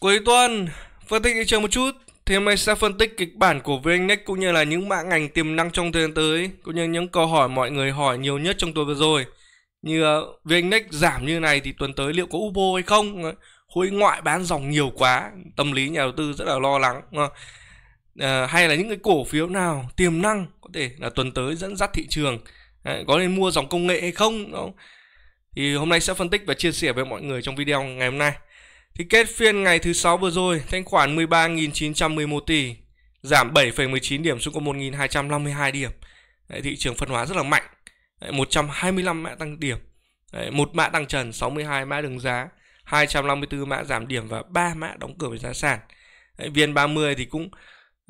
Cuối tuần, phân tích thị trường một chút. Thì hôm nay sẽ phân tích kịch bản của vn cũng như là những mã ngành tiềm năng trong thời gian tới, cũng như những câu hỏi mọi người hỏi nhiều nhất trong tuần vừa rồi. Như uh, giảm như này thì tuần tới liệu có UBO hay không? Khối ngoại bán dòng nhiều quá, tâm lý nhà đầu tư rất là lo lắng. Uh, hay là những cái cổ phiếu nào tiềm năng có thể là tuần tới dẫn dắt thị trường Đấy, có nên mua dòng công nghệ hay không đó. thì hôm nay sẽ phân tích và chia sẻ với mọi người trong video ngày hôm nay thì kết phiên ngày thứ sáu vừa rồi, thanh khoản 13.911 tỷ, giảm 7,19 điểm xuống còn 1.252 điểm. Đấy, thị trường phân hóa rất là mạnh, Đấy, 125 mã tăng điểm, Đấy, một mã tăng trần, 62 mã đứng giá, 254 mã giảm điểm và 3 mã đóng cửa về giá sàn. Đấy, VN30 thì cũng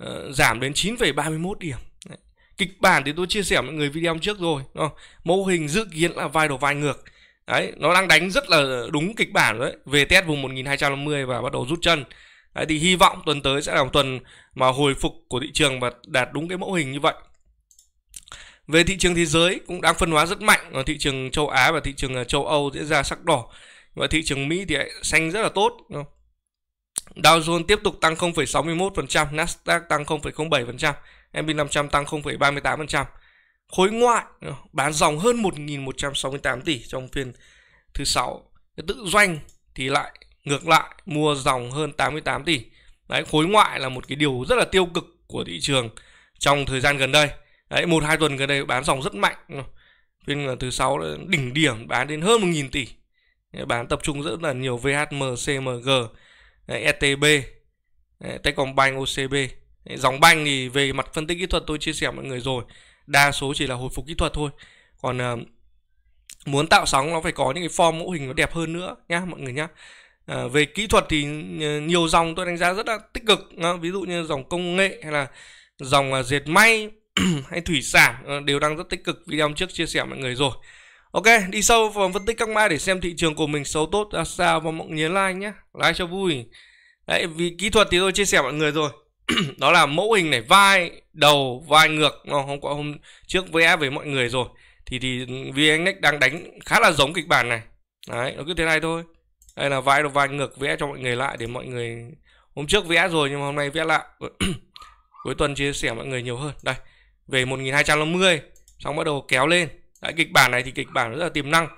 uh, giảm đến 9,31 điểm. Đấy. Kịch bản thì tôi chia sẻ với mọi người video trước rồi. Đúng không? Mô hình dự kiến là vai đầu vai ngược đấy nó đang đánh rất là đúng kịch bản đấy về test vùng 1250 và bắt đầu rút chân đấy, thì hy vọng tuần tới sẽ là một tuần mà hồi phục của thị trường và đạt đúng cái mẫu hình như vậy về thị trường thế giới cũng đang phân hóa rất mạnh ở thị trường châu Á và thị trường à, châu Âu diễn ra sắc đỏ và thị trường Mỹ thì xanh rất là tốt Dow Jones tiếp tục tăng 0,61%, Nasdaq tăng 0,07%, s&p 500 tăng 0,38% khối ngoại ờ, bán dòng hơn 1.168 tỷ trong phiên thứ sáu tự doanh thì lại ngược lại mua dòng hơn 88 tỷ đấy khối ngoại là một cái điều rất là tiêu cực của thị trường trong thời gian gần đây đấy một hai tuần gần đây bán dòng rất mạnh ờ, phiên thứ sáu đỉnh điểm bán đến hơn 1.000 tỷ bán tập trung rất là nhiều VHM, CMG, ETB, Techcombank, OCB. Dòng banh thì về mặt phân tích kỹ thuật tôi chia sẻ mọi người rồi đa số chỉ là hồi phục kỹ thuật thôi còn uh, muốn tạo sóng nó phải có những cái form mẫu hình nó đẹp hơn nữa nhá mọi người nhá À, về kỹ thuật thì ờ, nhiều dòng tôi đánh giá rất là tích cực đó. ví dụ như dòng công nghệ hay là dòng dệt may hay thủy sản đều đang rất tích cực video trước chia sẻ mọi người rồi ok đi sâu vào phân tích các mã để xem thị trường của mình xấu tốt ra sao và mọi người nhớ like nhé like cho vui đấy vì kỹ thuật thì tôi chia sẻ mọi người rồi đó là mẫu hình này vai đầu vai ngược nó hôm qua hôm trước vẽ với mọi người rồi thì thì vnx đang đánh khá là giống kịch bản này đấy nó cứ thế này thôi đây là vai đầu vai ngược vẽ cho mọi người lại để mọi người hôm trước vẽ rồi nhưng mà hôm nay vẽ lại cuối tuần chia sẻ mọi người nhiều hơn đây về 1250 xong bắt đầu kéo lên Đấy, kịch bản này thì kịch bản rất là tiềm năng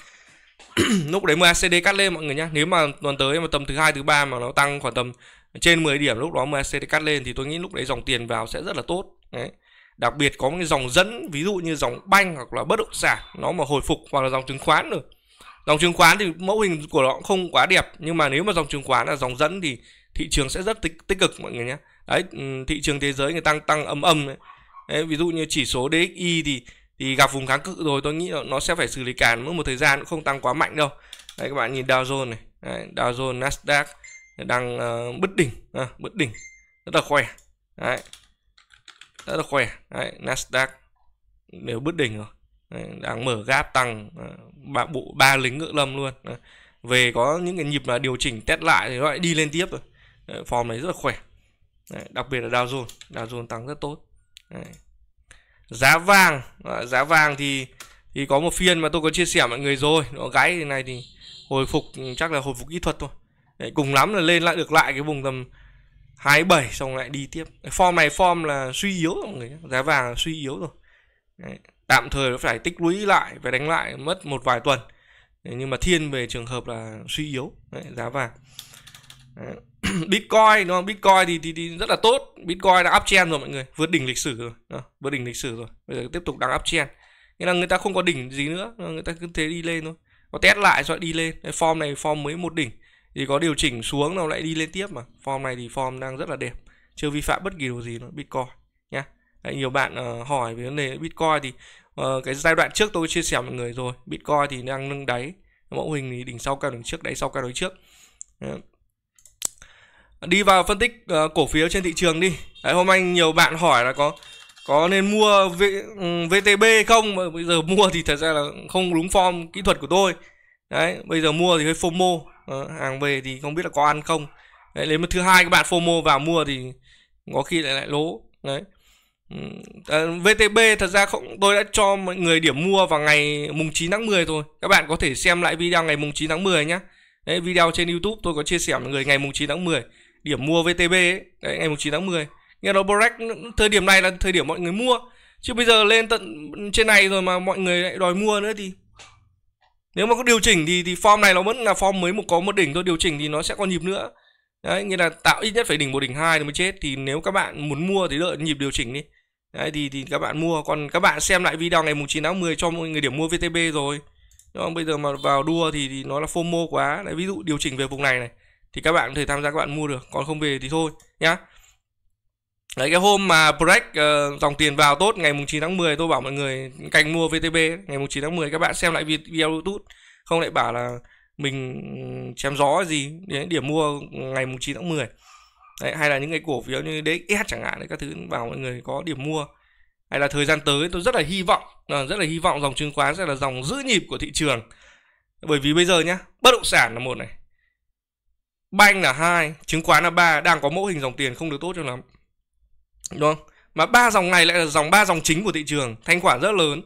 lúc đấy MACD cắt lên mọi người nhé nếu mà tuần tới mà tầm thứ hai thứ ba mà nó tăng khoảng tầm trên 10 điểm lúc đó MACD cắt lên thì tôi nghĩ lúc đấy dòng tiền vào sẽ rất là tốt đấy. đặc biệt có một cái dòng dẫn ví dụ như dòng banh hoặc là bất động sản nó mà hồi phục hoặc là dòng chứng khoán rồi dòng chứng khoán thì mẫu hình của nó cũng không quá đẹp nhưng mà nếu mà dòng chứng khoán là dòng dẫn thì thị trường sẽ rất tích, tích cực mọi người nhé đấy ừ, thị trường thế giới người tăng tăng âm âm đấy. Đấy, ví dụ như chỉ số DXY thì thì gặp vùng kháng cự rồi tôi nghĩ nó sẽ phải xử lý cản mất một thời gian cũng không tăng quá mạnh đâu đấy các bạn nhìn Dow Jones này đấy, Dow Jones Nasdaq đang uh, ờ, bứt đỉnh à, bứt đỉnh rất là khỏe đấy rất là khỏe đấy Nasdaq đều bứt đỉnh rồi đấy, đang mở gap tăng ờ, ba bộ ba lính ngựa lâm luôn đấy. về có những cái nhịp là điều chỉnh test lại thì nó lại đi lên tiếp rồi đấy, form này rất là khỏe đấy, đặc biệt là Dow Jones Dow Jones tăng rất tốt đấy. giá vàng đấy, à, giá vàng thì thì có một phiên mà tôi có chia sẻ mọi người rồi nó gáy này thì hồi phục chắc là hồi phục kỹ thuật thôi Đấy, cùng lắm là lên lại được lại cái vùng tầm 27 xong lại đi tiếp form này form là suy yếu rồi mọi người giá vàng là suy yếu rồi Đấy, tạm thời nó phải tích lũy lại phải đánh lại mất một vài tuần Đấy, nhưng mà thiên về trường hợp là suy yếu Đấy, giá vàng Đấy. Bitcoin đúng không? Bitcoin thì, thì, thì rất là tốt. Bitcoin đã uptrend rồi mọi người, vượt đỉnh lịch sử rồi, đó, vượt đỉnh lịch sử rồi. Bây giờ tiếp tục đang uptrend. Nghĩa là người ta không có đỉnh gì nữa, người ta cứ thế đi lên thôi. Có test lại rồi đi lên. Đây, form này form mới một đỉnh thì có điều chỉnh xuống nó lại đi lên tiếp mà form này thì form đang rất là đẹp chưa vi phạm bất kỳ điều gì nó bitcoin nhá Đấy, nhiều bạn uh, hỏi về vấn đề bitcoin thì uh, cái giai đoạn trước tôi chia sẻ mọi người rồi bitcoin thì đang nâng đáy mẫu hình thì đỉnh sau cao đỉnh trước đáy sau cao đáy trước Đấy. đi vào phân tích uh, cổ phiếu trên thị trường đi Đấy, hôm anh nhiều bạn hỏi là có có nên mua v, ừ, VTB không mà bây giờ mua thì thật ra là không đúng form kỹ thuật của tôi đấy bây giờ mua thì hơi FOMO Ờ, hàng về thì không biết là có ăn không đấy nếu mà thứ hai các bạn fomo vào mua thì có khi lại lại lỗ đấy à, VTB thật ra không tôi đã cho mọi người điểm mua vào ngày mùng 9 tháng 10 thôi các bạn có thể xem lại video ngày mùng 9 tháng 10 nhé đấy video trên YouTube tôi có chia sẻ mọi người ngày mùng 9 tháng 10 điểm mua VTB ấy, đấy ngày mùng 9 tháng 10 nghe nó Break thời điểm này là thời điểm mọi người mua chứ bây giờ lên tận trên này rồi mà mọi người lại đòi mua nữa thì nếu mà có điều chỉnh thì thì form này nó vẫn là form mới một có một đỉnh thôi điều chỉnh thì nó sẽ có nhịp nữa đấy nghĩa là tạo ít nhất phải đỉnh một đỉnh hai thì mới chết thì nếu các bạn muốn mua thì đợi nhịp điều chỉnh đi đấy thì thì các bạn mua còn các bạn xem lại video ngày mùng 9 tháng 10 cho mọi người điểm mua VTB rồi đó, bây giờ mà vào đua thì, thì nó là FOMO quá đấy ví dụ điều chỉnh về vùng này này thì các bạn có thể tham gia các bạn mua được còn không về thì thôi nhá Đấy cái hôm mà break uh, dòng tiền vào tốt ngày mùng 9 tháng 10 tôi bảo mọi người canh mua VTB ngày mùng 9 tháng 10 các bạn xem lại video YouTube không lại bảo là mình chém gió gì đấy, điểm mua ngày mùng 9 tháng 10 đấy, hay là những cái cổ phiếu như DXS chẳng hạn đấy, các thứ bảo mọi người có điểm mua hay là thời gian tới tôi rất là hy vọng ờ, rất là hy vọng dòng chứng khoán sẽ là dòng giữ nhịp của thị trường bởi vì bây giờ nhá bất động sản là một này banh là hai chứng khoán là ba đang có mẫu hình dòng tiền không được tốt cho lắm đúng không mà ba dòng này lại là dòng ba dòng chính của thị trường thanh khoản rất lớn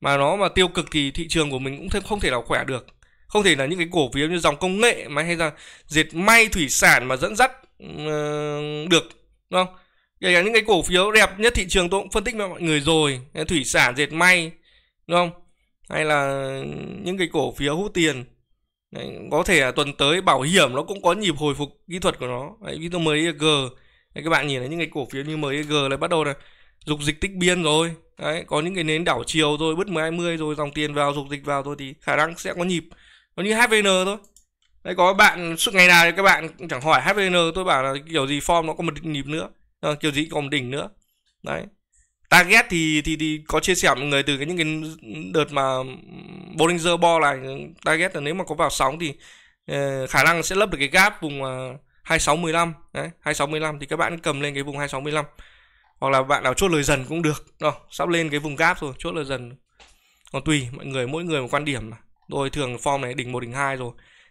mà nó mà tiêu cực thì thị trường của mình cũng thêm không thể nào khỏe được không thể là những cái cổ phiếu như dòng công nghệ mà hay là dệt may thủy sản mà dẫn dắt uh, được đúng không kể cả những cái cổ phiếu đẹp nhất thị trường tôi cũng phân tích với mọi người rồi thủy sản dệt may đúng không hay là những cái cổ phiếu hút tiền có thể là tuần tới bảo hiểm nó cũng có nhịp hồi phục kỹ thuật của nó ví dụ mới g Đấy, các bạn nhìn thấy những cái cổ phiếu như MG này bắt đầu là dục dịch tích biên rồi đấy có những cái nến đảo chiều rồi bứt 10 rồi dòng tiền vào dục dịch vào thôi thì khả năng sẽ có nhịp nó như HVN thôi đấy có bạn suốt ngày nào thì các bạn chẳng hỏi HVN tôi bảo là kiểu gì form nó có một nhịp nữa à, kiểu gì còn đỉnh nữa đấy target thì thì thì có chia sẻ mọi người từ cái những cái đợt mà Bollinger Ball này target là nếu mà có vào sóng thì uh, khả năng sẽ lấp được cái gap vùng uh, 2615 đấy 2615 thì các bạn cầm lên cái vùng 2615 hoặc là bạn nào chốt lời dần cũng được rồi sắp lên cái vùng gap rồi chốt lời dần còn tùy mọi người mỗi người một quan điểm mà rồi thường form này đỉnh một đỉnh hai rồi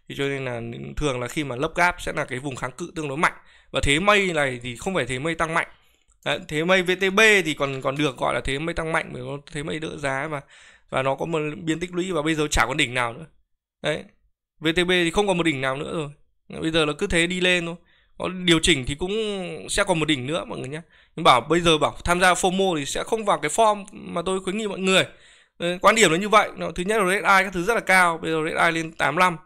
thì cho nên là thường là khi mà lấp gap sẽ là cái vùng kháng cự tương đối mạnh và thế mây này thì không phải thế mây tăng mạnh Đấy, thế mây VTB thì còn còn được gọi là thế mây tăng mạnh bởi thế mây đỡ giá và và nó có một biên tích lũy và bây giờ chả có đỉnh nào nữa đấy VTB thì không còn một đỉnh nào nữa rồi bây giờ là cứ thế đi lên thôi có điều chỉnh thì cũng sẽ còn một đỉnh nữa mọi người nhé nhưng bảo bây giờ bảo tham gia FOMO thì sẽ không vào cái form mà tôi khuyến nghị mọi người ờ, quan điểm là như vậy thứ nhất là RSI các thứ rất là cao bây giờ RSI lên 85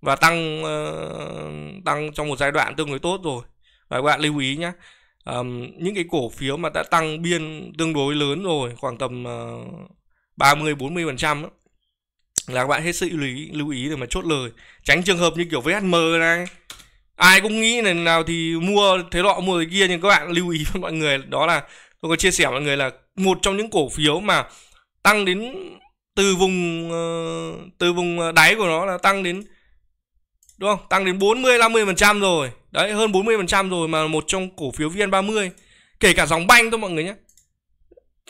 và tăng uh, tăng trong một giai đoạn tương đối tốt rồi và các bạn lưu ý nhé um, những cái cổ phiếu mà đã tăng biên tương đối lớn rồi khoảng tầm uh, 30 40 phần trăm là các bạn hết sức lưu ý lưu ý để mà chốt lời tránh trường hợp như kiểu VHM này ai cũng nghĩ là nào thì mua thế lọ mua thế kia nhưng các bạn lưu ý với mọi người đó là tôi có chia sẻ mọi người là một trong những cổ phiếu mà tăng đến từ vùng ờ, từ vùng đáy của nó là tăng đến đúng không tăng đến 40 50 phần trăm rồi đấy hơn 40 phần trăm rồi mà một trong cổ phiếu VN30 kể cả dòng banh thôi mọi người nhé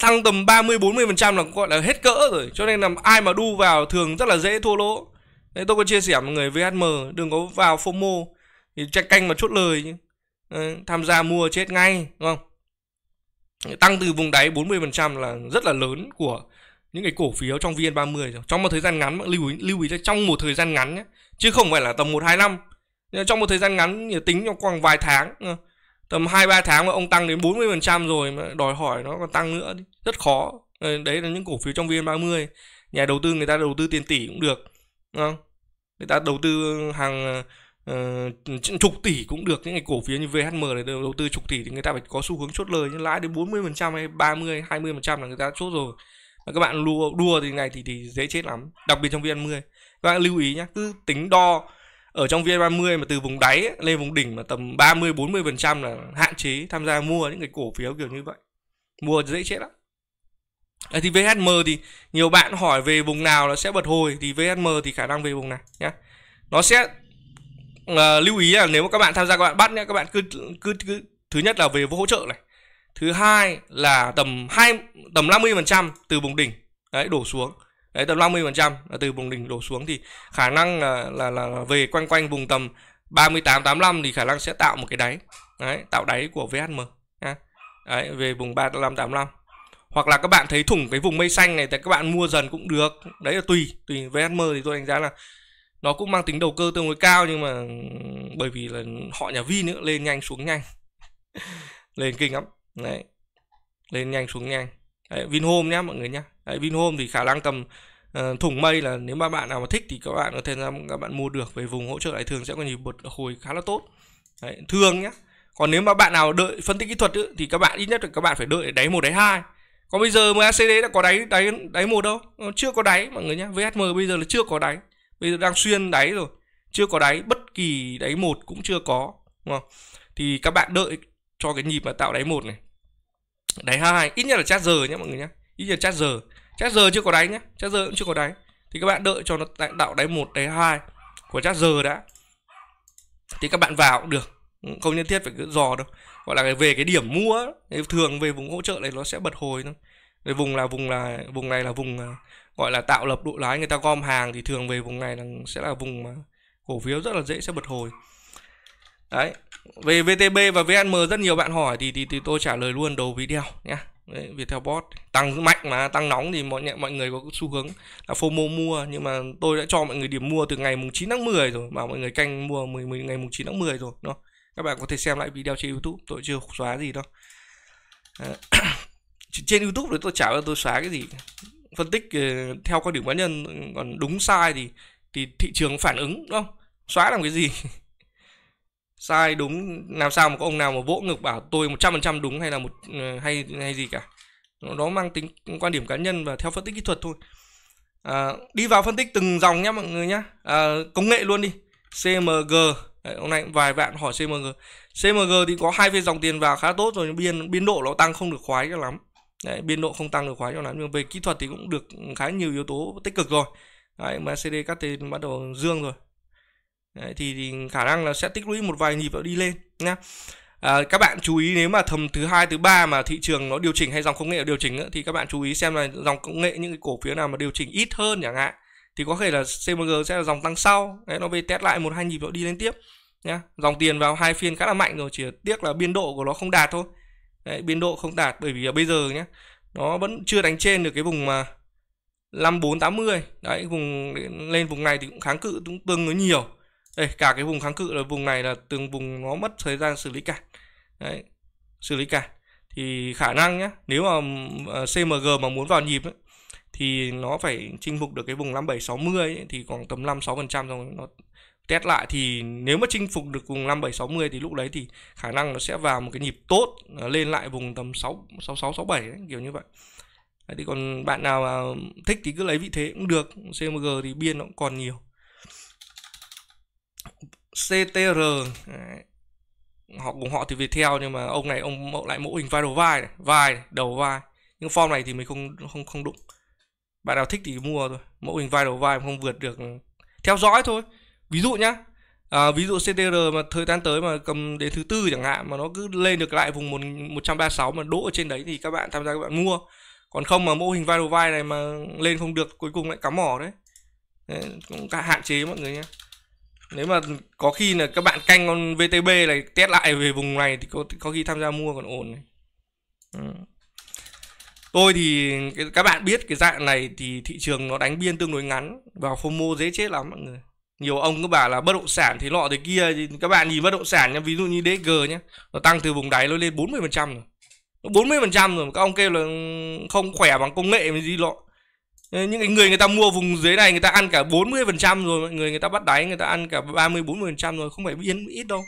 tăng tầm 30 40% là gọi là hết cỡ rồi. Cho nên là ai mà đu vào thường rất là dễ thua lỗ. Đấy tôi có chia sẻ mọi người VHM đừng có vào FOMO thì check canh mà chốt lời Đấy, tham gia mua chết ngay đúng không? Tăng từ vùng đáy 40% là rất là lớn của những cái cổ phiếu trong VN30 rồi. Trong một thời gian ngắn lưu ý lưu ý trong một thời gian ngắn nhé, chứ không phải là tầm 1 2 năm. Trong một thời gian ngắn tính trong khoảng vài tháng tầm hai ba tháng mà ông tăng đến 40% rồi mà đòi hỏi nó còn tăng nữa rất khó ờ, đấy là những cổ phiếu trong VN30 nhà đầu tư người ta đầu tư tiền tỷ cũng được đúng không? người ta đầu tư hàng uh, chục tỷ cũng được những cái cổ phiếu như VHM này đầu, đầu tư chục tỷ thì người ta phải có xu hướng chốt lời nhưng lãi đến 40% hay 30 20% là người ta chốt rồi mà các bạn đua đua thì này thì thì dễ chết lắm đặc biệt trong VN10 các bạn lưu ý nhé cứ tính đo ở trong VN30 mà từ vùng đáy ấy, lên vùng đỉnh mà tầm 30 40% là hạn chế tham gia mua những cái cổ phiếu kiểu như vậy. Mua dễ chết lắm. À, thì VHM thì nhiều bạn hỏi về vùng nào nó sẽ bật hồi thì VHM thì khả năng về vùng này nhé Nó sẽ uh, lưu ý là nếu mà các bạn tham gia các bạn bắt nhé các bạn cứ, cứ cứ thứ nhất là về hỗ trợ này. Thứ hai là tầm hai tầm 50% từ vùng đỉnh đấy đổ xuống đấy tầm 50% là từ vùng đỉnh đổ xuống thì khả năng là, là là về quanh quanh vùng tầm 38 85 thì khả năng sẽ tạo một cái đáy đấy, tạo đáy của VHM đấy về vùng 35 85 hoặc là các bạn thấy thủng cái vùng mây xanh này thì các bạn mua dần cũng được đấy là tùy tùy VHM thì tôi đánh giá là nó cũng mang tính đầu cơ tương đối cao nhưng mà bởi vì là họ nhà Vin nữa lên nhanh xuống nhanh lên kinh lắm đấy lên nhanh xuống nhanh đấy, Vinhome nhá mọi người nhá đấy, Vinhome thì khả năng tầm uh, ờ, thủng mây là nếu mà bạn nào mà thích thì các bạn có thể ra các bạn mua được về vùng hỗ trợ lại thường sẽ có nhiều bật hồi khá là tốt Đấy, thường nhé còn nếu mà bạn nào đợi phân tích kỹ thuật ấy, thì các bạn ít nhất là các bạn phải đợi đáy một đáy hai còn bây giờ MACD đã có đáy đáy đáy một đâu nó ờ, chưa có đáy mọi người nhé vsm bây giờ là chưa có đáy bây giờ đang xuyên đáy rồi chưa có đáy bất kỳ đáy một cũng chưa có đúng không thì các bạn đợi cho cái nhịp mà tạo đáy một này đáy hai ít nhất là chát giờ nhé mọi người nhé ít nhất là chát giờ chắc giờ chưa có đáy nhé chắc giờ cũng chưa có đáy thì các bạn đợi cho nó tạo đáy một đáy hai của chắc giờ đã thì các bạn vào cũng được không nhất thiết phải cứ dò đâu gọi là về cái điểm mua ấy, thường về vùng hỗ trợ này nó sẽ bật hồi thôi về vùng là vùng là vùng này là vùng à, gọi là tạo lập độ lái người ta gom hàng thì thường về vùng này là sẽ là vùng mà cổ phiếu rất là dễ sẽ bật hồi đấy về VTB và VNM rất nhiều bạn hỏi thì thì, thì tôi trả lời luôn đầu video nhé Đấy, Viettel bot tăng mạnh mà tăng nóng thì mọi mọi người có xu hướng là FOMO mua nhưng mà tôi đã cho mọi người điểm mua từ ngày mùng 9 tháng 10 rồi mà mọi người canh mua 10, 10 ngày mùng 9 tháng 10 rồi đó. Các bạn có thể xem lại video trên YouTube, tôi chưa xóa gì đâu. trên YouTube thì tôi chả bao tôi xóa cái gì. Phân tích ờ, theo quan điểm cá nhân còn đúng sai thì thì thị trường phản ứng đúng không? Xóa làm cái gì? sai đúng làm sao mà có ông nào mà vỗ ngực bảo tôi 100% đúng hay là một ờ, hay hay gì cả nó mang tính quan điểm cá nhân và theo phân tích kỹ thuật thôi à, đi vào phân tích từng dòng nhé mọi người nhé à, công nghệ luôn đi CMG Đấy, hôm nay vài bạn hỏi CMG CMG thì có hai phiên dòng tiền vào khá tốt rồi biên biên độ nó tăng không được khoái cho lắm Đấy, biên độ không tăng được khoái cho lắm nhưng về kỹ thuật thì cũng được khá nhiều yếu tố tích cực rồi Đấy, mà CD các thì bắt đầu dương rồi Đấy, thì, thì khả năng là sẽ tích lũy một vài nhịp và đi lên nhá À, các bạn chú ý nếu mà thầm thứ hai thứ ba mà thị trường nó điều chỉnh hay dòng công nghệ điều chỉnh ấy, thì các bạn chú ý xem là dòng công nghệ những cái cổ phiếu nào mà điều chỉnh ít hơn chẳng hạn thì có thể là CMG sẽ là dòng tăng sau đấy nó về test lại một hai nhịp và đi lên tiếp nhá dòng tiền vào hai phiên khá là mạnh rồi chỉ tiếc là biên độ của nó không đạt thôi đấy, biên độ không đạt bởi vì bây giờ nhá nó vẫn chưa đánh trên được cái vùng mà 5480 đấy vùng lên vùng này thì cũng kháng cự cũng tương đối nhiều đây cả cái vùng kháng cự là vùng này là từng vùng nó mất thời gian xử lý cả đấy xử lý cả thì khả năng nhé nếu mà ờ, CMG mà muốn vào nhịp ấy, thì nó phải chinh phục được cái vùng 5760 ấy, thì còn tầm 5 6% rồi nó test lại thì nếu mà chinh phục được vùng 5760 thì lúc đấy thì khả năng nó sẽ vào một cái nhịp tốt ờ, lên lại vùng tầm 6 66 67 ấy, kiểu như vậy. Đấy, thì còn bạn nào thích thì cứ lấy vị thế cũng được, CMG thì biên nó còn nhiều. CTR họ cùng họ thì Viettel nhưng mà ông này ông lại mẫu hình vai đầu vai này, vai đầu vai nhưng form này thì mình không không không đụng bạn nào thích thì mua thôi mẫu hình vai đầu vai không vượt được ừ, theo dõi thôi ví dụ nhá à, ví dụ CTR mà thời gian tới mà cầm đến thứ tư chẳng hạn mà nó cứ lên được lại vùng 136 mà đỗ ở trên đấy thì các bạn tham gia các bạn mua còn không mà mẫu hình vai đầu vai này mà lên không được cuối cùng lại cắm mỏ đấy, đấy cũng hạn chế mọi người nhé nếu mà có khi là các bạn canh con VTB này test lại về vùng này thì có có khi tham gia mua còn ổn này. Ừ. Tôi thì các bạn biết cái dạng này thì thị trường nó đánh biên tương đối ngắn vào FOMO dễ chết lắm mọi người. Nhiều ông cứ bảo là bất động sản thì lọ thế kia thì các bạn nhìn bất động sản nhá, ví dụ như DG nhá, nó tăng từ vùng đáy nó lên 40% rồi. 40% rồi các ông kêu là không khỏe bằng công nghệ mà gì lọ những người người ta mua vùng dưới này người ta ăn cả 40% rồi mọi người người ta bắt đáy người ta ăn cả 30 40% rồi không phải yên ít đâu.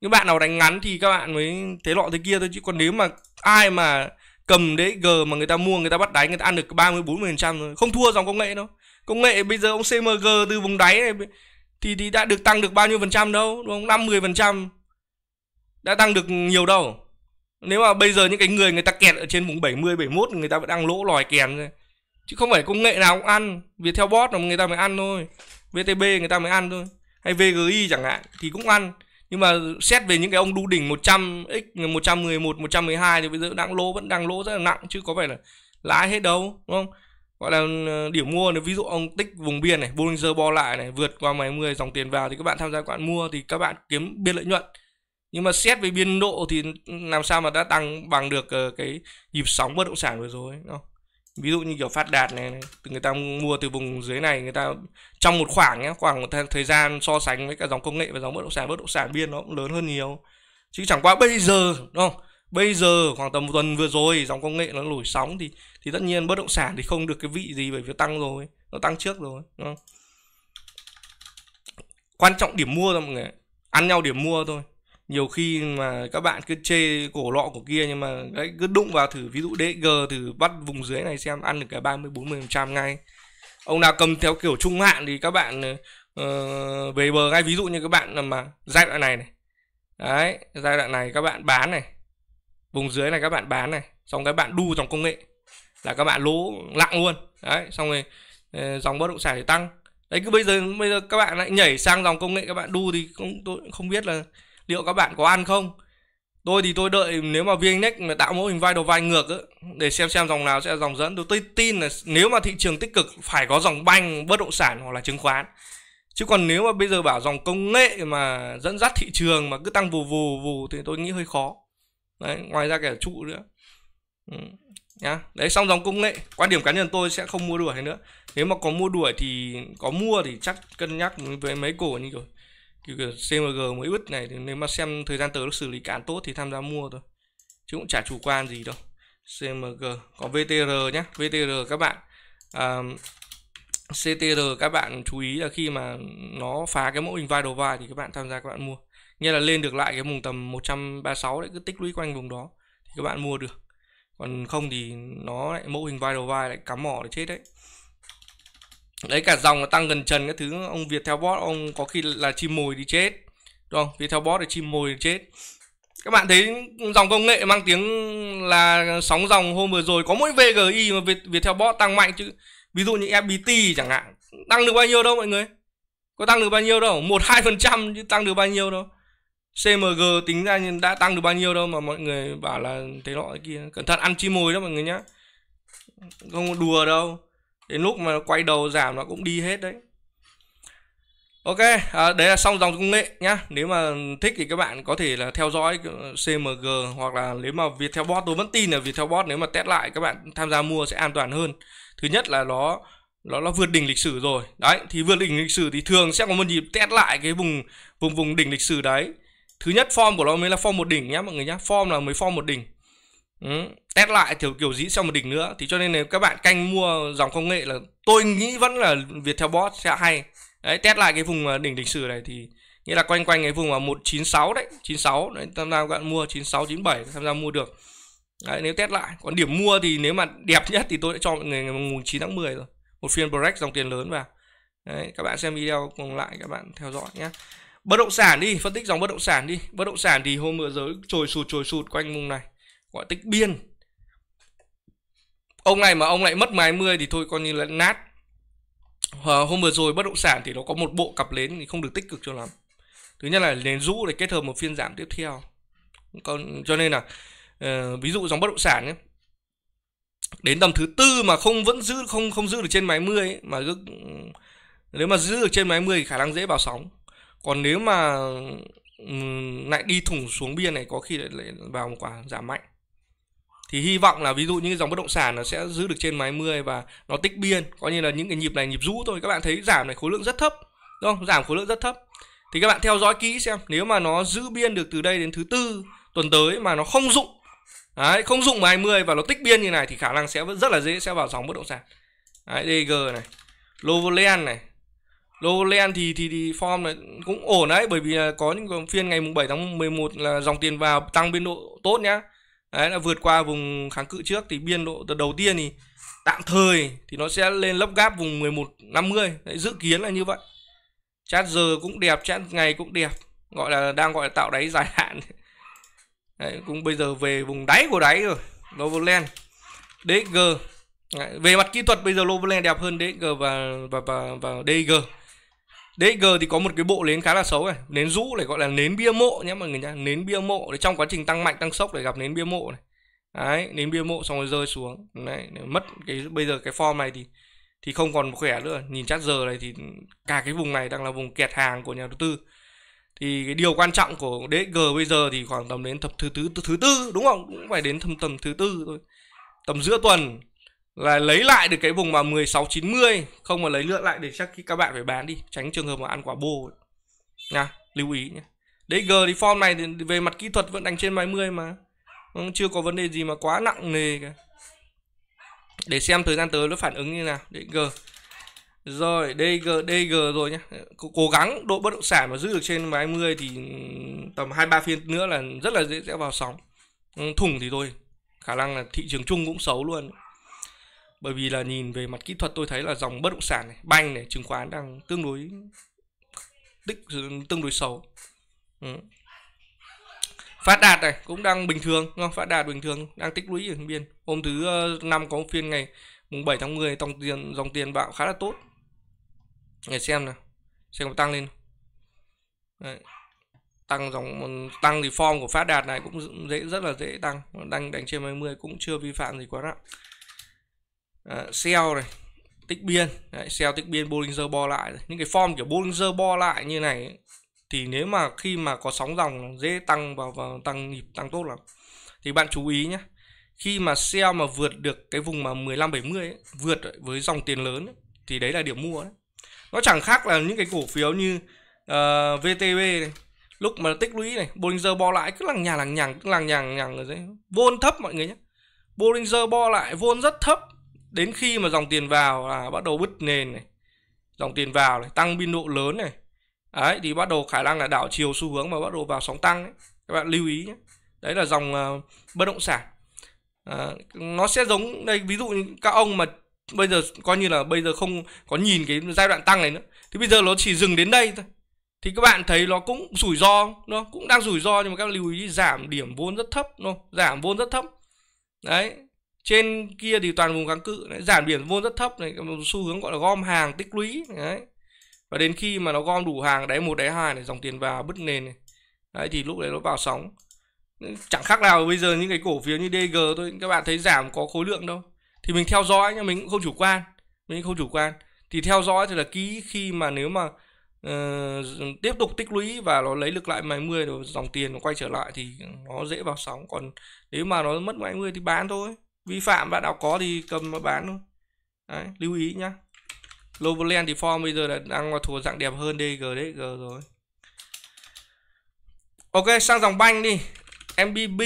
Những bạn nào đánh ngắn thì các bạn mới thế lọ thế kia thôi chứ còn nếu mà ai mà cầm đấy g mà người ta mua người ta bắt đáy người ta ăn được 30 40% rồi, không thua dòng công nghệ đâu. Công nghệ bây giờ ông CMG từ vùng đáy này thì thì đã được tăng được bao nhiêu phần trăm đâu, đúng không? phần trăm đã tăng được nhiều đâu. Nếu mà bây giờ những cái người người ta kẹt ở trên vùng 70 71 người ta vẫn đang lỗ lòi kèn rồi chứ không phải công nghệ nào cũng ăn viettel bot là người ta mới ăn thôi vtb người ta mới ăn thôi hay vgi chẳng hạn thì cũng ăn nhưng mà xét về những cái ông đu đỉnh 100 x 111 112 thì bây giờ đang lỗ vẫn đang lỗ rất là nặng chứ có phải là lãi hết đâu đúng không gọi là ờ, điểm mua là ví dụ ông tích vùng biên này Bollinger bo lại này vượt qua máy 10 dòng tiền vào thì các bạn tham gia các bạn mua thì các bạn kiếm biên lợi nhuận nhưng mà xét về biên độ thì làm sao mà đã tăng bằng được ờ, cái nhịp sóng bất động sản vừa rồi đúng không ví dụ như kiểu phát đạt này người ta mua từ vùng dưới này người ta trong một khoảng nhé khoảng một thời gian so sánh với cả dòng công nghệ và dòng bất động sản bất động sản biên nó cũng lớn hơn nhiều chứ chẳng qua bây giờ đúng không bây giờ khoảng tầm một tuần vừa rồi dòng công nghệ nó nổi sóng thì thì tất nhiên bất động sản thì không được cái vị gì bởi vì tăng rồi nó tăng trước rồi đúng không? quan trọng điểm mua thôi mọi người ăn nhau điểm mua thôi nhiều khi mà các bạn cứ chê cổ lọ của kia nhưng mà đấy, cứ đụng vào thử ví dụ DG thử bắt vùng dưới này xem ăn được cái 30 40 trăm ngay ông nào cầm theo kiểu trung hạn thì các bạn uh, về bờ ngay ví dụ như các bạn mà giai đoạn này này đấy giai đoạn này các bạn bán này vùng dưới này các bạn bán này xong các bạn đu trong công nghệ là các bạn lỗ lặng luôn đấy xong rồi ờ, dòng bất động sản thì tăng đấy cứ bây giờ bây giờ các bạn lại nhảy sang dòng công nghệ các bạn đu thì cũng tôi không biết là liệu các bạn có ăn không tôi thì tôi đợi nếu mà VNX mà tạo mẫu hình vai đầu vai ngược ấy, để xem xem dòng nào sẽ dòng dẫn tôi tin là nếu mà thị trường tích cực phải có dòng banh bất động sản hoặc là chứng khoán chứ còn nếu mà bây giờ bảo dòng công nghệ mà dẫn dắt thị trường mà cứ tăng vù vù vù thì tôi nghĩ hơi khó đấy ngoài ra kẻ trụ nữa ừ. nhá đấy xong dòng công nghệ quan điểm cá nhân tôi sẽ không mua đuổi nữa nếu mà có mua đuổi thì có mua thì chắc cân nhắc với mấy cổ như rồi kiểu, CMG mới bứt này thì nếu mà xem thời gian tới nó xử lý cán tốt thì tham gia mua thôi chứ cũng chả chủ quan gì đâu CMG có VTR nhé VTR các bạn à, CTR các bạn chú ý là khi mà nó phá cái mẫu hình vai đầu vai thì các bạn tham gia các bạn mua nghĩa là lên được lại cái vùng tầm 136 đấy cứ tích lũy quanh vùng đó thì các bạn mua được còn không thì nó lại mẫu hình vai đầu vai lại cắm mỏ để chết đấy đấy cả dòng nó tăng gần trần cái thứ ông việt theo bot ông có khi là chim mồi đi chết đúng không việt theo bot là chim mồi đi chết các bạn thấy dòng công nghệ mang tiếng là sóng dòng hôm vừa rồi có mỗi vgi mà việt việt theo bot tăng mạnh chứ ví dụ như fpt chẳng hạn tăng được bao nhiêu đâu mọi người có tăng được bao nhiêu đâu một hai phần trăm chứ tăng được bao nhiêu đâu cmg tính ra đã tăng được bao nhiêu đâu mà mọi người bảo là thế nọ kia cẩn thận ăn chim mồi đó mọi người nhá không đùa đâu đến lúc mà quay đầu giảm nó cũng đi hết đấy ok à, đấy là xong dòng công nghệ nhá nếu mà thích thì các bạn có thể là theo dõi ờ, cmg hoặc là nếu mà viettel bot tôi vẫn tin là viettel bot nếu mà test lại các bạn tham gia mua sẽ an toàn hơn thứ nhất là nó nó nó vượt đỉnh lịch sử rồi đấy thì vượt đỉnh lịch sử thì thường sẽ có một nhịp test lại cái vùng vùng vùng đỉnh lịch sử đấy thứ nhất form của nó mới là form một đỉnh nhá mọi người nhá form là mới form một đỉnh ừ. test lại kiểu kiểu dĩ sau một đỉnh nữa thì cho nên nếu các bạn canh mua dòng công nghệ là tôi nghĩ vẫn là việt theo bot sẽ hay đấy test lại cái vùng à, đỉnh lịch sử này thì nghĩa là quanh quanh cái vùng mà 196 đấy 96 đấy tham gia các bạn mua 96 97 tham gia mua được đấy, nếu test lại còn điểm mua thì nếu mà đẹp nhất thì tôi sẽ cho mọi người ngày mùng 9 tháng 10 rồi một phiên break dòng tiền lớn vào đấy, các bạn xem video còn lại các bạn theo dõi nhé bất động sản đi phân tích dòng bất động sản đi bất động sản thì hôm vừa rồi trồi sụt trồi sụt quanh vùng này gọi tích biên ông này mà ông lại mất mái mươi thì thôi coi như là nát ờ, hôm vừa rồi bất động sản thì nó có một bộ cặp lên thì không được tích cực cho lắm thứ nhất là nền rũ để kết hợp một phiên giảm tiếp theo còn cho nên là ờ, ví dụ dòng bất động sản nhé đến tầm thứ tư mà không vẫn giữ không không giữ được trên máy 10 ấy, mà cứ, ừ, nếu mà giữ được trên máy 10 thì khả năng dễ vào sóng còn nếu mà ừ, lại đi thủng xuống biên này có khi lại, lại vào một quả giảm mạnh thì hy vọng là ví dụ những cái dòng bất động sản nó sẽ giữ được trên máy 10 và nó tích biên coi như là những cái nhịp này nhịp rũ thôi các bạn thấy giảm này khối lượng rất thấp đúng không giảm khối lượng rất thấp thì các bạn theo dõi kỹ xem nếu mà nó giữ biên được từ đây đến thứ tư tuần tới mà nó không dụng đấy, không dụng máy 20 và nó tích biên như này thì khả năng sẽ rất là dễ sẽ vào dòng bất động sản đấy, DG này Lovoland này Lovoland thì, thì thì form này cũng ổn đấy bởi vì có những phiên ngày mùng 7 tháng 11 là dòng tiền vào tăng biên độ tốt nhá đấy đã vượt qua vùng kháng cự trước thì biên độ đợt đầu tiên thì tạm thời thì nó sẽ lên lấp gáp vùng 1150 đấy, dự kiến là như vậy chat giờ cũng đẹp chat ngày cũng đẹp gọi là đang gọi là tạo đáy dài hạn đấy, cũng bây giờ về vùng đáy của đáy rồi Loveland DG đấy, về mặt kỹ thuật bây giờ Loveland đẹp hơn DG và và và, và DG DXG thì có một cái bộ nến khá là xấu này nến rũ này gọi là nến bia mộ nhé mọi người nhá nến bia mộ để trong quá trình tăng mạnh tăng sốc để gặp nến bia mộ này đấy nến bia mộ xong rồi rơi xuống đấy mất cái bây giờ cái form này thì thì không còn khỏe nữa nhìn chắc giờ này thì cả cái vùng này đang là vùng kẹt hàng của nhà đầu tư thì cái điều quan trọng của DXG bây giờ thì khoảng tầm đến thập thứ tứ thứ, thứ, thứ tư đúng không cũng phải đến thầm tầm thứ tư thôi tầm giữa tuần là lấy lại được cái vùng mà 1690 không mà lấy lượt lại để chắc khi các bạn phải bán đi tránh trường hợp mà ăn quả bô nha lưu ý nhé đấy g thì form này thì về mặt kỹ thuật vẫn đánh trên 70 mà ừ, chưa có vấn đề gì mà quá nặng nề cả để xem thời gian tới nó phản ứng như nào đấy g rồi DG DG rồi nhé cố, cố gắng độ bất động sản mà giữ được trên 20 thì tầm hai ba phiên nữa là rất là dễ sẽ vào sóng ừ, thủng thì thôi khả năng là thị trường chung cũng xấu luôn bởi vì là nhìn về mặt kỹ thuật tôi thấy là dòng bất động sản này, banh này, chứng khoán đang tương đối tích tương đối xấu. Ừ. Phát đạt này cũng đang bình thường, không? Phát đạt bình thường, đang tích lũy ở biên. Hôm thứ ờ, năm có phiên ngày mùng 7 tháng 10 tổng tiền dòng tiền bạo khá là tốt. ngày xem nào, xem có tăng lên. Đấy. Tăng dòng tăng thì form của phát đạt này cũng dễ rất là dễ tăng, đang đánh trên 20 cũng chưa vi phạm gì quá nặng. Ờ, seal này tích biên seal tích biên Bollinger bo lại những cái form kiểu Bollinger bo lại như này ấy, thì nếu mà khi mà có sóng dòng dễ tăng vào, vào tăng nhịp tăng tốt lắm thì bạn chú ý nhé khi mà seal mà vượt được cái vùng mà 15 70 ấy, vượt với dòng tiền lớn ấy, thì đấy là điểm mua đấy nó chẳng khác là những cái cổ phiếu như uh, ờ, VTB này lúc mà tích lũy này Bollinger bo lại cứ lằng nhằng lằng nhằng lằng nhằng nhằng rồi đấy vôn thấp mọi người nhé Bollinger bo lại vôn rất thấp đến khi mà dòng tiền vào là bắt đầu bứt nền này dòng tiền vào này tăng biên độ lớn này đấy thì bắt đầu khả năng là đảo chiều xu hướng và bắt đầu vào sóng tăng ấy. các bạn lưu ý nhé đấy là dòng uh, bất động sản uh, nó sẽ giống đây ví dụ như các ông mà bây giờ coi như là bây giờ không có nhìn cái giai đoạn tăng này nữa thì bây giờ nó chỉ dừng đến đây thôi thì các bạn thấy nó cũng rủi ro nó cũng đang rủi ro nhưng mà các bạn lưu ý giảm điểm vốn rất thấp nó giảm vốn rất thấp đấy trên kia thì toàn vùng kháng cự giảm điểm vô rất thấp này xu hướng gọi là gom hàng tích lũy đấy và đến khi mà nó gom đủ hàng đáy một đáy hai này dòng tiền vào bứt nền này đấy thì lúc đấy nó vào sóng chẳng khác nào bây giờ những cái cổ phiếu như DG thôi các bạn thấy giảm có khối lượng đâu thì mình theo dõi nhưng mình cũng không chủ quan mình không chủ quan thì theo dõi thì là ký khi mà nếu mà uh, tiếp tục tích lũy và nó lấy lực lại mấy mươi rồi dòng tiền nó quay trở lại thì nó dễ vào sóng còn nếu mà nó mất mấy mươi thì bán thôi vi phạm bạn nào có thì cầm mà bán thôi đấy lưu ý nhá Loveland thì form bây giờ là đang thuộc dạng đẹp hơn DG DG rồi Ok sang dòng banh đi MBB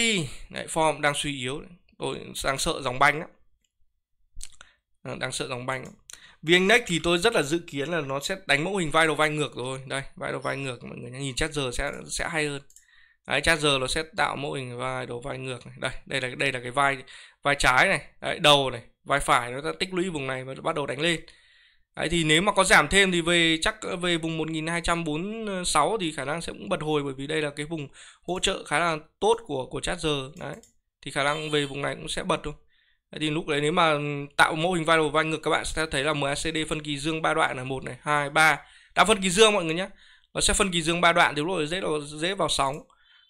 Đấy, form đang suy yếu Tôi đang sợ dòng banh á. Ờ, đang sợ dòng banh lắm VNX thì tôi rất là dự kiến là nó sẽ đánh mẫu hình vai đầu vai ngược rồi Đây vai đầu vai ngược mọi người nhìn chat giờ sẽ sẽ hay hơn đấy, giờ nó sẽ tạo mô hình vai đầu vai ngược này. đây đây là đây là cái vai vai trái này đấy, đầu này vai phải nó sẽ tích lũy vùng này và bắt đầu đánh lên Đấy, thì nếu mà có giảm thêm thì về chắc về vùng 1246 thì khả năng sẽ cũng bật hồi bởi vì đây là cái vùng hỗ trợ khá là tốt của của giờ đấy thì khả năng về vùng này cũng sẽ bật thôi thì lúc đấy nếu mà tạo mô hình vai đầu vai ngược các bạn sẽ thấy là MACD phân kỳ dương ba đoạn là một này hai ba đã phân kỳ dương mọi người nhé nó sẽ phân kỳ dương ba đoạn thì lúc đấy dễ dễ vào sóng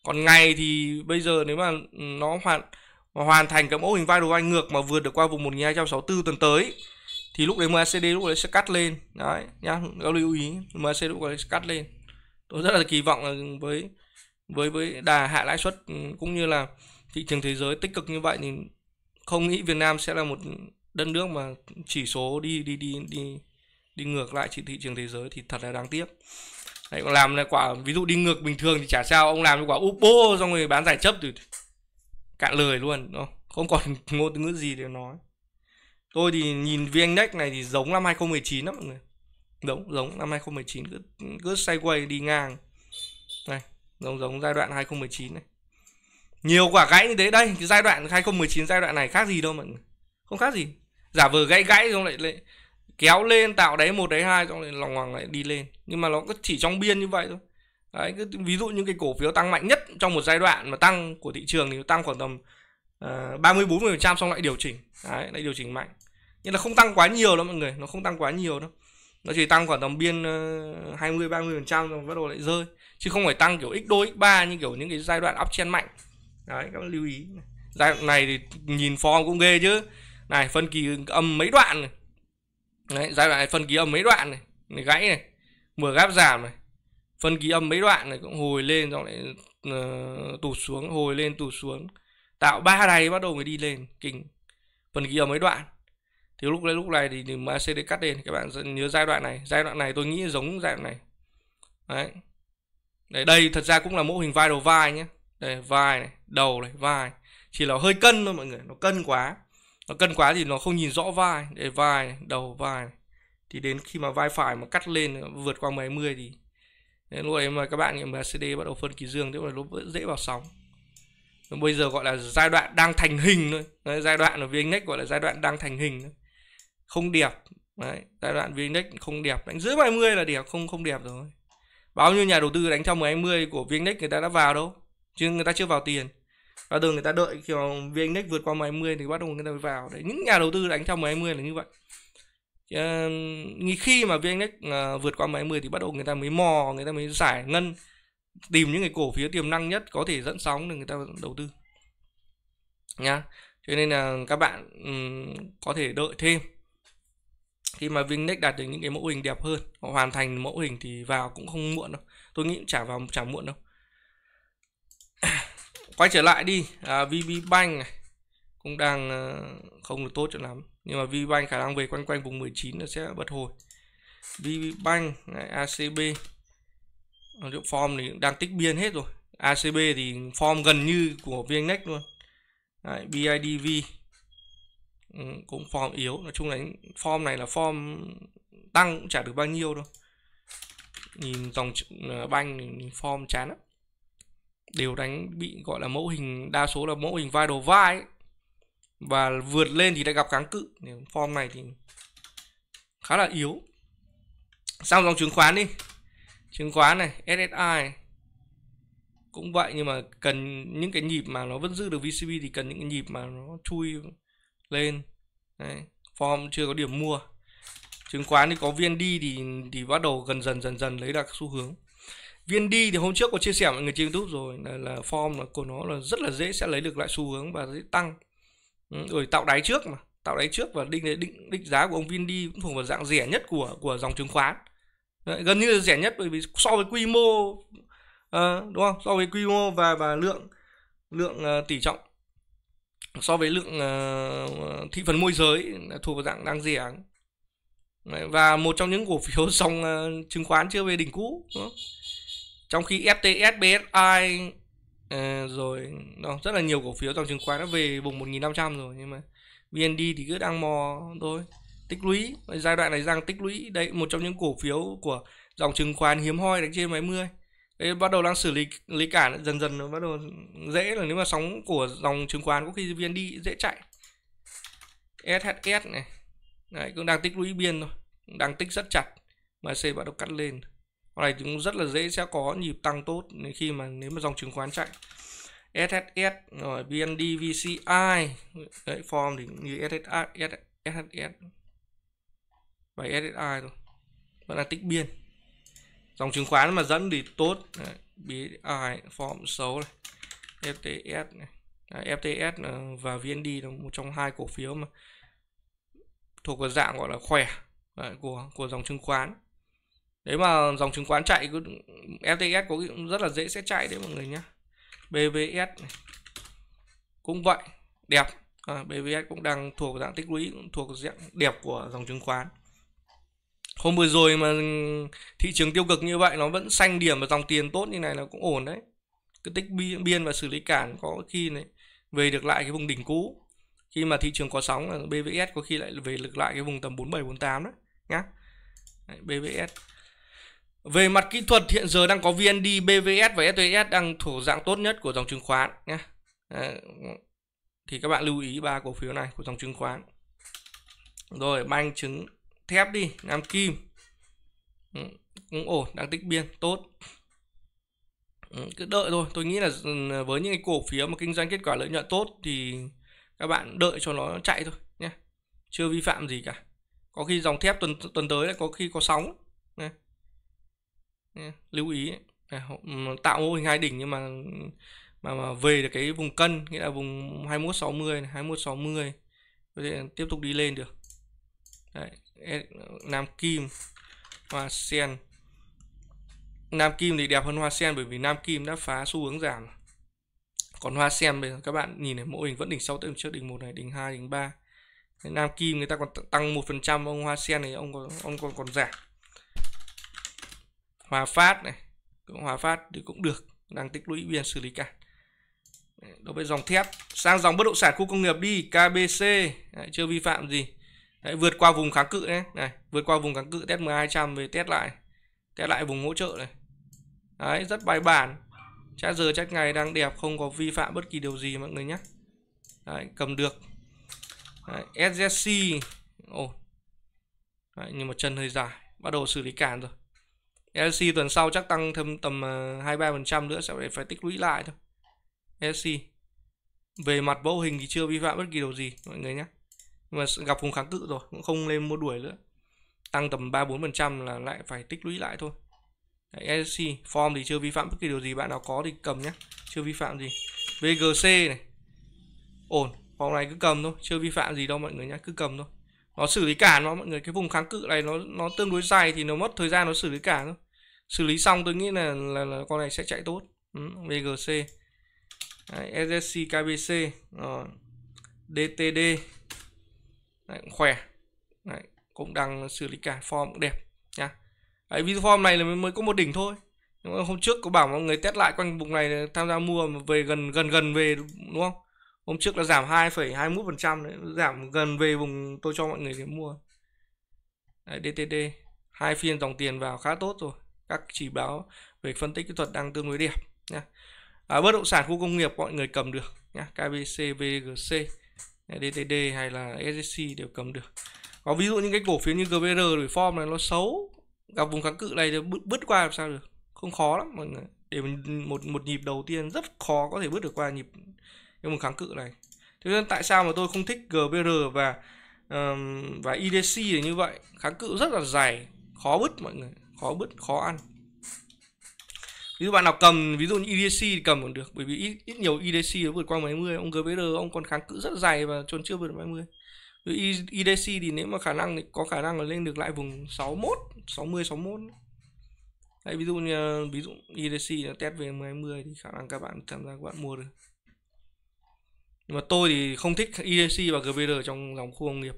còn ngày thì bây giờ nếu mà nó hoàn hoàn thành cái mẫu hình vai đồ anh ngược mà vượt được qua vùng 1264 tuần tới thì lúc đấy MACD lúc đấy sẽ cắt lên đấy nhá các lưu ý MACD lúc đấy sẽ cắt lên tôi rất là kỳ vọng là với với với đà hạ lãi suất ừ, cũng như là thị trường thế giới tích cực như vậy thì không nghĩ Việt Nam sẽ là một đất nước mà chỉ số đi đi đi đi đi ngược lại thị trường thế giới thì thật là đáng tiếc Đấy, còn làm là quả ví dụ đi ngược bình thường thì chả sao ông làm quả úp bô xong rồi bán giải chấp thì cạn lời luôn không? còn ngôn ngữ gì để nói tôi thì nhìn vn index này thì giống năm 2019 lắm mọi người giống giống năm 2019 cứ cứ sideways đi ngang này giống giống giai đoạn 2019 này nhiều quả gãy như thế đây cái giai đoạn 2019 giai đoạn này khác gì đâu mọi người không khác gì giả vờ gãy gãy xong lại lại kéo lên tạo đáy một đáy hai xong rồi lòng hoàng lại đi lên nhưng mà nó cứ chỉ trong biên như vậy thôi đấy cứ, ví dụ những cái cổ phiếu tăng mạnh nhất trong một giai đoạn mà tăng của thị trường thì tăng khoảng tầm ờ, ba mươi bốn phần trăm xong lại điều chỉnh đấy lại điều chỉnh mạnh nhưng là không tăng quá nhiều đâu mọi người nó không tăng quá nhiều đâu nó chỉ tăng khoảng tầm biên ờ, hai mươi ba mươi phần trăm rồi bắt đầu lại rơi chứ không phải tăng kiểu x đôi x ba như kiểu những cái giai đoạn uptrend mạnh đấy các bạn lưu ý giai đoạn này thì nhìn form cũng ghê chứ này phân kỳ âm mấy đoạn này Đấy, giai đoạn này phân ký âm mấy đoạn này, này gãy này mở gáp giảm này phân ký âm mấy đoạn này cũng hồi lên rồi lại uh, tụt xuống hồi lên tụt xuống tạo ba đáy bắt đầu mới đi lên kinh phân ký âm mấy đoạn thì lúc đấy lúc này thì mà ACD cắt lên các bạn nhớ giai đoạn này giai đoạn này tôi nghĩ giống giai đoạn này đấy đấy đây thật ra cũng là mô hình vai đầu vai nhé đây vai này đầu này vai chỉ là hơi cân thôi mọi người nó cân quá nó cân quá thì nó không nhìn rõ vai để vai đầu vai thì đến khi mà vai phải mà cắt lên vượt qua 10 thì nên lúc đấy mà các bạn nhìn CD bắt đầu phân kỳ dương tức là nó dễ vào sóng bây giờ gọi là giai đoạn đang thành hình thôi đấy, giai đoạn ở VNX gọi là giai đoạn đang thành hình thôi. không đẹp đấy, giai đoạn VNX không đẹp đánh dưới 20 là đẹp không không đẹp rồi bao nhiêu nhà đầu tư đánh trong 10 của VNX người ta đã vào đâu chứ người ta chưa vào tiền và thường người ta đợi khi mà vn vượt qua 120 thì bắt đầu người ta mới vào đấy những nhà đầu tư đánh trong 120 là như vậy uh, khi mà vn uh, ờ, vượt qua 120 thì bắt đầu người ta mới mò người ta mới giải ngân tìm những cái cổ phiếu tiềm năng nhất có thể dẫn sóng để người ta đầu tư nha cho nên là các bạn um, có thể đợi thêm khi mà Vindex đạt được những cái mẫu hình đẹp hơn hoàn thành mẫu hình thì vào cũng không muộn đâu tôi nghĩ chả vào chả muộn đâu quay trở lại đi à, VB Bank này cũng đang ờ, không được tốt cho lắm nhưng mà VB Bank khả năng về quanh quanh vùng 19 nó sẽ bật hồi VB Bank này, ACB liệu form thì đang tích biên hết rồi ACB thì form gần như của VNX e luôn Đấy, BIDV ừ, cũng form yếu nói chung là form này là form tăng cũng chả được bao nhiêu đâu nhìn dòng ờ, banh form chán lắm đều đánh bị gọi là mẫu hình đa số là mẫu hình vai đồ vai ấy. và vượt lên thì đã gặp kháng cự form này thì khá là yếu sang dòng chứng khoán đi chứng khoán này SSI cũng vậy nhưng mà cần những cái nhịp mà nó vẫn giữ được VCB thì cần những cái nhịp mà nó chui lên Đấy. form chưa có điểm mua chứng khoán thì có viên đi thì thì bắt đầu gần dần dần dần lấy được xu hướng viên đi thì hôm trước có chia sẻ mọi người trên youtube rồi là, là form của nó là rất là dễ sẽ lấy được lại xu hướng và dễ tăng ừ, rồi tạo đáy trước mà tạo đáy trước và định định định giá của ông viên đi cũng thuộc vào dạng rẻ nhất của của dòng chứng khoán gần như là rẻ nhất bởi vì so với quy mô uh, đúng không so với quy mô và và lượng lượng uh, tỷ trọng so với lượng uh, thị phần môi giới thuộc vào dạng đang rẻ và một trong những cổ phiếu dòng uh, chứng khoán chưa về đỉnh cũ đúng không? trong khi FTS, BSI uh, ờ, rồi đó, rất là nhiều cổ phiếu dòng chứng khoán nó về vùng 1.500 rồi nhưng mà VND thì cứ đang mò thôi tích lũy giai đoạn này đang tích lũy đây một trong những cổ phiếu của dòng chứng khoán hiếm hoi đánh trên mấy mươi đấy bắt đầu đang xử lý lý cản dần dần nó bắt đầu dễ là nếu mà sóng của dòng chứng khoán có khi VND dễ chạy SHS này đấy cũng đang tích lũy biên thôi đang tích rất chặt mà C bắt đầu cắt lên con này cũng rất là dễ sẽ có nhịp tăng tốt khi mà nếu mà dòng chứng khoán chạy SSS rồi BND VCI đấy form thì như SSS SSS và SSI thôi, vẫn là tích biên dòng chứng khoán mà dẫn thì tốt đấy, form xấu này FTS này đấy, FTS và VND là một trong hai cổ phiếu mà thuộc vào dạng gọi là khỏe đấy, của của dòng chứng khoán đấy mà dòng chứng khoán chạy FTS có rất là dễ sẽ chạy đấy mọi người nhé BVS này. cũng vậy đẹp à, BVS cũng đang thuộc dạng tích lũy thuộc dạng đẹp của dòng chứng khoán hôm vừa rồi mà thị trường tiêu cực như vậy nó vẫn xanh điểm và dòng tiền tốt như này là cũng ổn đấy cứ tích biên và xử lý cản có khi này về được lại cái vùng đỉnh cũ khi mà thị trường có sóng là BVS có khi lại về lực lại cái vùng tầm 47 48 đấy nhá BVS về mặt kỹ thuật hiện giờ đang có VND, BVS và STS đang thuộc dạng tốt nhất của dòng chứng khoán nhé. Thì các bạn lưu ý ba cổ phiếu này của dòng chứng khoán. Rồi banh chứng thép đi, Nam Kim. Ừ, cũng ổn, đang tích biên, tốt. Ừ, cứ đợi thôi, tôi nghĩ là ừ, với những cái cổ phiếu mà kinh doanh kết quả lợi nhuận tốt thì các bạn đợi cho nó chạy thôi nhé. Chưa vi phạm gì cả. Có khi dòng thép tuần tuần tới là có khi có sóng. Này Ừ, lưu ý à, ừ, tạo mô hình hai đỉnh nhưng mà mà, mà về được cái vùng cân nghĩa là vùng 2160 này, 2160 có thể tiếp tục đi lên được Đấy, e, Nam Kim Hoa Sen Nam Kim thì đẹp hơn Hoa Sen bởi vì Nam Kim đã phá xu hướng giảm còn Hoa Sen bây giờ các bạn nhìn này mô hình vẫn đỉnh sau tới trước đỉnh một này đỉnh hai đỉnh ba Nam Kim người ta còn tăng một phần trăm ông Hoa Sen này ông còn ông còn còn giảm hòa phát này cũng hòa phát thì cũng được đang tích lũy biên xử lý cả đối với dòng thép sang dòng bất động sản khu công nghiệp đi KBC đấy, chưa vi phạm gì đấy, vượt qua vùng kháng cự đấy này vượt qua vùng kháng cự test 1200 về test lại test lại vùng hỗ trợ này đấy rất bài bản trái giờ trái ngày đang đẹp không có vi phạm bất kỳ điều gì mọi người nhé đấy, cầm được đấy, SSC ồ oh. nhưng mà chân hơi dài bắt đầu xử lý cản rồi LC tuần sau chắc tăng thêm tầm 2-3% à, nữa sẽ phải, phải tích lũy lại thôi LC về mặt mẫu hình thì chưa vi phạm bất kỳ điều gì mọi người nhé mà gặp vùng kháng cự rồi cũng không lên mua đuổi nữa tăng tầm 3-4% là lại phải tích lũy lại thôi Đấy, SC form thì chưa vi phạm bất kỳ điều gì bạn nào có thì cầm nhé chưa vi phạm gì VGC này ổn form này cứ cầm thôi chưa vi phạm gì đâu mọi người nhé cứ cầm thôi nó xử lý cản mà mọi người cái vùng kháng cự này nó nó tương đối dài thì nó mất thời gian nó xử lý cản thôi xử lý xong tôi nghĩ là là, là con này sẽ chạy tốt ừ, VGC Đấy, SSC KBC DTD Đấy, khỏe Đấy, cũng đang xử lý cản form cũng đẹp nha Đấy, video form này là mới có một đỉnh thôi nhưng mà hôm trước có bảo mọi người test lại quanh vùng này tham gia mua về gần gần gần về đúng không hôm trước đã giảm 2,21% đấy giảm gần về vùng tôi cho mọi người để mua đấy, DTD hai phiên dòng tiền vào khá tốt rồi các chỉ báo về phân tích kỹ thuật đang tương đối đẹp nha à, bất động sản khu công nghiệp mọi người cầm được nha KBC VGC DTD hay là SSC đều cầm được có ví dụ những cái cổ phiếu như GBR rồi form này nó xấu gặp vùng kháng cự này thì bứt, bứt qua làm sao được không khó lắm mọi người để một một nhịp đầu tiên rất khó có thể bứt được qua nhịp cái mà kháng cự này thế nên tại sao mà tôi không thích GBR và um, và IDC là như vậy kháng cự rất là dày khó bứt mọi người khó bứt khó ăn ví dụ bạn nào cầm ví dụ như IDC thì cầm còn được bởi vì ít, ít nhiều IDC nó vượt qua 70 ông GBR ông còn kháng cự rất dày và trốn chưa vượt 70 IDC thì nếu mà khả năng thì có khả năng là lên được lại vùng 61 60 61 Đấy, ví dụ như ví dụ IDC nó test về 10 20 thì khả năng các bạn tham gia các bạn mua được nhưng mà tôi thì không thích IDC e và GVR trong dòng khu công nghiệp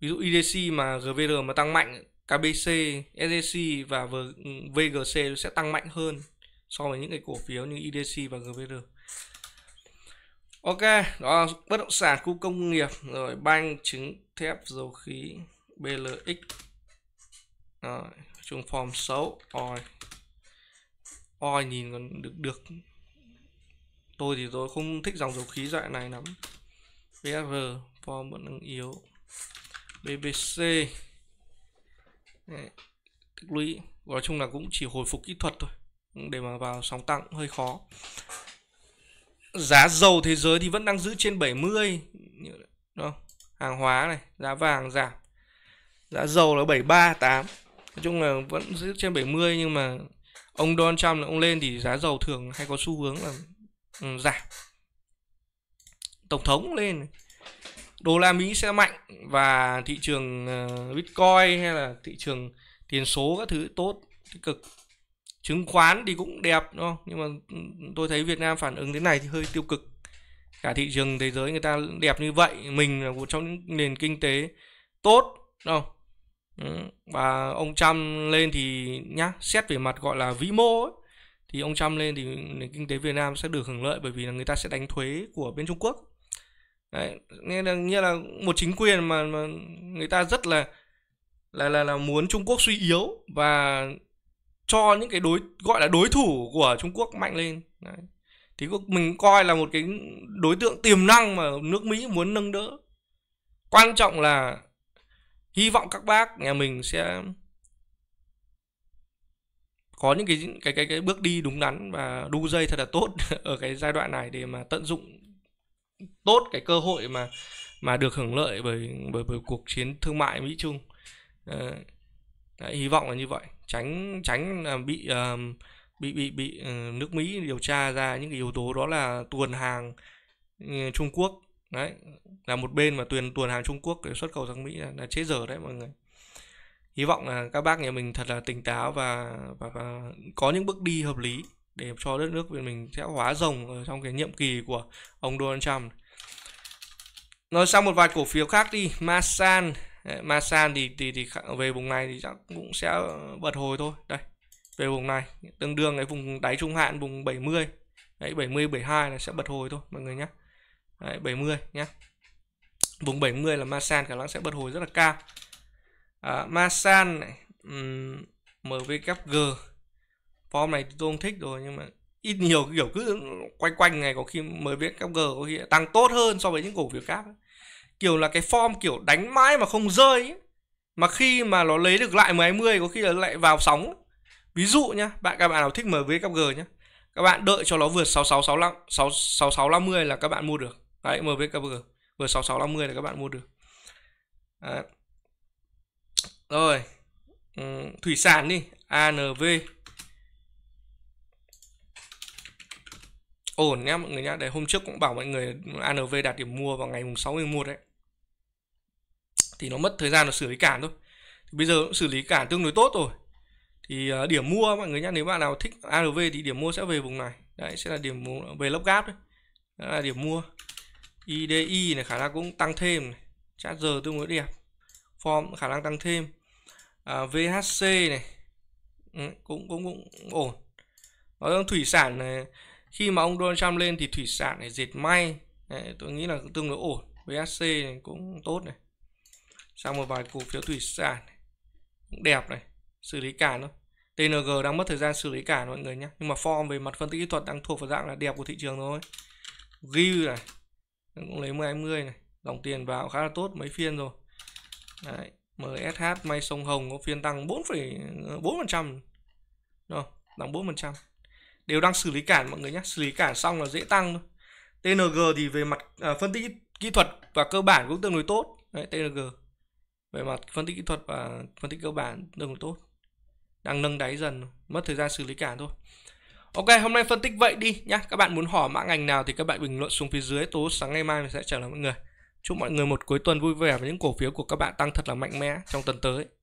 ví dụ IDC e mà GVR mà tăng mạnh KBC, SGC và VGC sẽ tăng mạnh hơn so với những cái cổ phiếu như IDC e và GVR Ok, đó là bất động sản khu công nghiệp rồi banh trứng thép dầu khí BLX rồi, trung phòng xấu oi oi nhìn còn được được tôi thì tôi không thích dòng dầu khí loại này lắm BR form vẫn đang yếu BBC tích lũy nói chung là cũng chỉ hồi phục kỹ thuật thôi để mà vào sóng tăng cũng hơi khó giá dầu thế giới thì vẫn đang giữ trên 70 đó hàng hóa này giá vàng giảm giá dầu là 738 nói chung là vẫn giữ trên 70 nhưng mà ông Donald Trump là ông lên thì giá dầu thường hay có xu hướng là Ừ, giảm tổng thống lên đô la mỹ sẽ mạnh và thị trường ờ, bitcoin hay là thị trường tiền số các thứ tốt tích cực chứng khoán thì cũng đẹp đúng không nhưng mà ừ, tôi thấy việt nam phản ứng thế này thì hơi tiêu cực cả thị trường thế giới người ta đẹp như vậy mình là một trong những nền kinh tế tốt đúng không ừ, và ông trump lên thì nhá xét về mặt gọi là vĩ mô ấy thì ông Trump lên thì nền kinh tế Việt Nam sẽ được hưởng lợi bởi vì là người ta sẽ đánh thuế của bên Trung Quốc đấy nghĩa là nghĩa là một chính quyền mà, mà người ta rất là là là là muốn Trung Quốc suy yếu và cho những cái đối gọi là đối thủ của Trung Quốc mạnh lên đấy. thì mình coi là một cái đối tượng tiềm năng mà nước Mỹ muốn nâng đỡ quan trọng là hy vọng các bác nhà mình sẽ có những cái cái cái cái bước đi đúng đắn và đu dây thật là tốt ở cái giai đoạn này để mà tận dụng tốt cái cơ hội mà mà được hưởng lợi bởi bởi, bởi cuộc chiến thương mại Mỹ Trung ờ, hy vọng là như vậy tránh tránh là bị um, bị bị bị ờ, nước Mỹ điều tra ra những cái yếu tố đó là tuần hàng ừ, Trung Quốc đấy là một bên mà tuần tuần hàng Trung Quốc để xuất khẩu sang Mỹ là, là chế giờ đấy mọi người hy vọng là các bác nhà mình thật là tỉnh táo và và, và có những bước đi hợp lý để cho đất nước Việt mình sẽ hóa rồng ở trong cái nhiệm kỳ của ông Donald Trump. Nói sang một vài cổ phiếu khác đi, Masan, Masan thì thì thì về vùng này thì chắc cũng sẽ bật hồi thôi. Đây. Về vùng này, tương đương cái vùng đáy trung hạn vùng 70. Đấy 70 72 là sẽ bật hồi thôi mọi người nhé. Đấy 70 nhé. Vùng 70 là Masan khả năng sẽ bật hồi rất là cao à, Masan này um, MVKG form này tôi không thích rồi nhưng mà ít nhiều kiểu cứ quanh quanh này có khi MVKG có khi tăng tốt hơn so với những cổ phiếu khác kiểu là cái form kiểu đánh mãi mà không rơi ấy. mà khi mà nó lấy được lại 10-20 có khi là lại vào sóng ví dụ nhá bạn các bạn nào thích MVKG nhá các bạn đợi cho nó vượt 6665 6650 là các bạn mua được đấy MVKG vượt 6650 là các bạn mua được đấy rồi ừ, thủy sản đi ANV ổn nhá mọi người nhá để hôm trước cũng bảo mọi người ANV đạt điểm mua vào ngày mùng 6 mình mua đấy thì nó mất thời gian nó xử lý cản thôi thì bây giờ cũng xử lý cản tương đối tốt rồi thì ờ, điểm mua mọi người nhá nếu bạn nào thích ARV thì điểm mua sẽ về vùng này đấy sẽ là điểm mua về lốc gáp đấy đó là điểm mua IDI này khả năng cũng tăng thêm này. chat giờ tương đối đẹp form khả năng tăng thêm à, VHC này ừ, cũng cũng cũng ổn nói thủy sản này, khi mà ông Donald Trump lên thì thủy sản này dệt may này tôi nghĩ là tương đối ổn VHC này cũng tốt này sang một vài cổ phiếu thủy sản này. cũng đẹp này xử lý cả thôi TNG đang mất thời gian xử lý cả mọi người nhé nhưng mà form về mặt phân tích kỹ thuật đang thuộc vào dạng là đẹp của thị trường thôi ghi này cũng lấy 10 20 này dòng tiền vào khá là tốt mấy phiên rồi Đấy. MSH may sông Hồng có phiên tăng 4,4% Rồi, tăng 4% Đều đang xử lý cản mọi người nhé Xử lý cản xong là dễ tăng thôi TNG thì về mặt à, phân tích kỹ thuật và cơ bản cũng tương đối tốt Đấy, TNG Về mặt phân tích kỹ thuật và phân tích cơ bản tương đối tốt Đang nâng đáy dần Mất thời gian xử lý cản thôi Ok, hôm nay phân tích vậy đi nhé. Các bạn muốn hỏi mã ngành nào thì các bạn bình luận xuống phía dưới Tố sáng ngày mai mình sẽ trả lời mọi người Chúc mọi người một cuối tuần vui vẻ và những cổ phiếu của các bạn tăng thật là mạnh mẽ trong tuần tới.